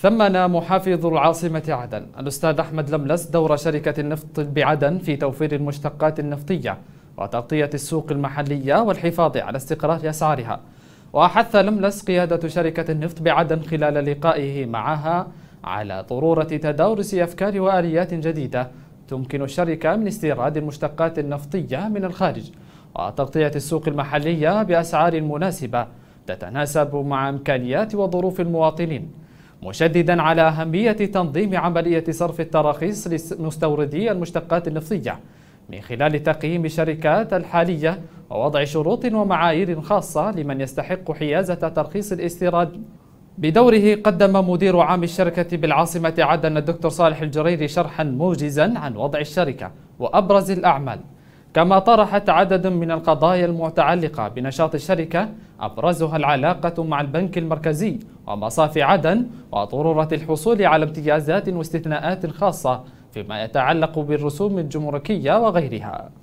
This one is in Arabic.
ثمن محافظ العاصمة عدن الأستاذ أحمد لملس دور شركة النفط بعدن في توفير المشتقات النفطية وتغطية السوق المحلية والحفاظ على استقرار أسعارها وأحث لملس قيادة شركة النفط بعدن خلال لقائه معها على ضرورة تدارس أفكار وآليات جديدة تمكن الشركة من استيراد المشتقات النفطية من الخارج وتغطية السوق المحلية بأسعار مناسبة تتناسب مع إمكانيات وظروف المواطنين مشددا على أهمية تنظيم عملية صرف التراخيص لمستوردي المشتقات النفطية من خلال تقييم الشركات الحالية ووضع شروط ومعايير خاصة لمن يستحق حيازة ترخيص الاستيراد بدوره قدم مدير عام الشركة بالعاصمة عدن الدكتور صالح الجريري شرحا موجزا عن وضع الشركة وأبرز الأعمال كما طرحت عدد من القضايا المتعلقة بنشاط الشركة أبرزها العلاقة مع البنك المركزي ومصافي عدن وضرورة الحصول على امتيازات واستثناءات خاصة فيما يتعلق بالرسوم الجمركية وغيرها